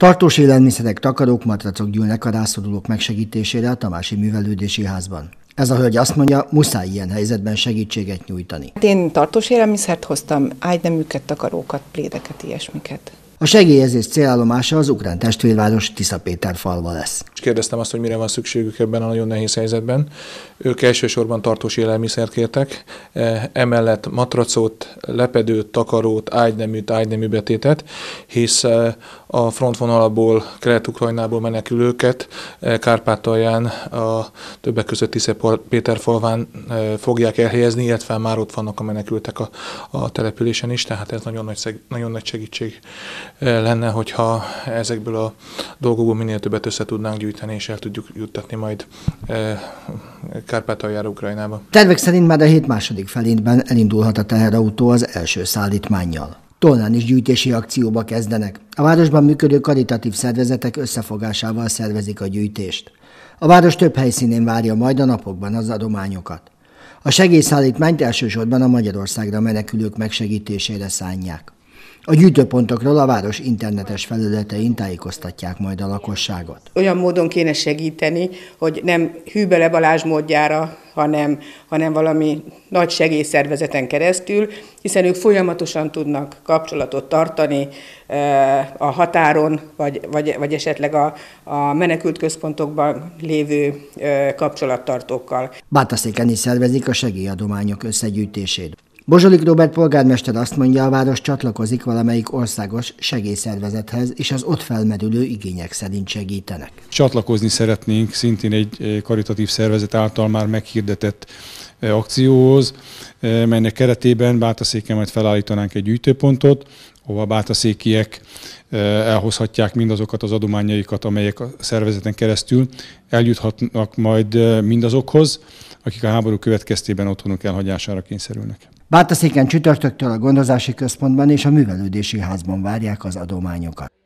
Tartós élelmiszerek, takarók, matracok gyűlnek a rászorulók megsegítésére a Tamási Művelődési Házban. Ez a hölgy azt mondja, muszáj ilyen helyzetben segítséget nyújtani. Hát én tartós élelmiszert hoztam, ágyneműket, takarókat, plédeket, ilyesmiket. A segélyezés célállomása az ukrán testvérváros Tiszapéter falva lesz és kérdeztem azt, hogy mire van szükségük ebben a nagyon nehéz helyzetben. Ők elsősorban tartós élelmiszert kértek, e, emellett matracot, lepedőt, takarót, ágyneműt, ágynemű betétet, hisz e, a frontvonalból, Kelet-Ukrajnából menekülőket e, Kárpátalján, a többek között Tisze falván fogják elhelyezni, illetve már ott vannak a menekültek a, a településen is, tehát ez nagyon nagy, nagyon nagy segítség lenne, hogyha ezekből a dolgokból minél többet össze tudnánk gyűjteni gyűjteni, és el tudjuk juttatni majd eh, Kárpátaljára Ukrajnába. Tervek szerint már a hét második felénben elindulhat a teherautó az első szállítmányjal. Tolnán is gyűjtési akcióba kezdenek. A városban működő karitatív szervezetek összefogásával szervezik a gyűjtést. A város több helyszínén várja majd a napokban az adományokat. A segélyszállítmányt elsősorban a Magyarországra menekülők megsegítésére szánják. A gyűjtőpontokról a város internetes felületein tájékoztatják majd a lakosságot. Olyan módon kéne segíteni, hogy nem Hűbele Balázs módjára, hanem, hanem valami nagy segélyszervezeten keresztül, hiszen ők folyamatosan tudnak kapcsolatot tartani eh, a határon, vagy, vagy, vagy esetleg a, a menekült központokban lévő eh, kapcsolattartókkal. Bátaszéken is szervezik a segélyadományok összegyűjtését. Bozsolik Robert polgármester azt mondja, a város csatlakozik valamelyik országos segélyszervezethez, és az ott felmerülő igények szerint segítenek. Csatlakozni szeretnénk szintén egy eh, karitatív szervezet által már meghirdetett eh, akcióhoz, eh, melynek keretében Bátaszéken majd felállítanánk egy gyűjtőpontot, ahova bátaszékiek elhozhatják mindazokat az adományaikat, amelyek a szervezeten keresztül eljuthatnak majd mindazokhoz, akik a háború következtében otthonuk elhagyására kényszerülnek. Bátaszéken csütörtöktől a gondozási központban és a művelődési házban várják az adományokat.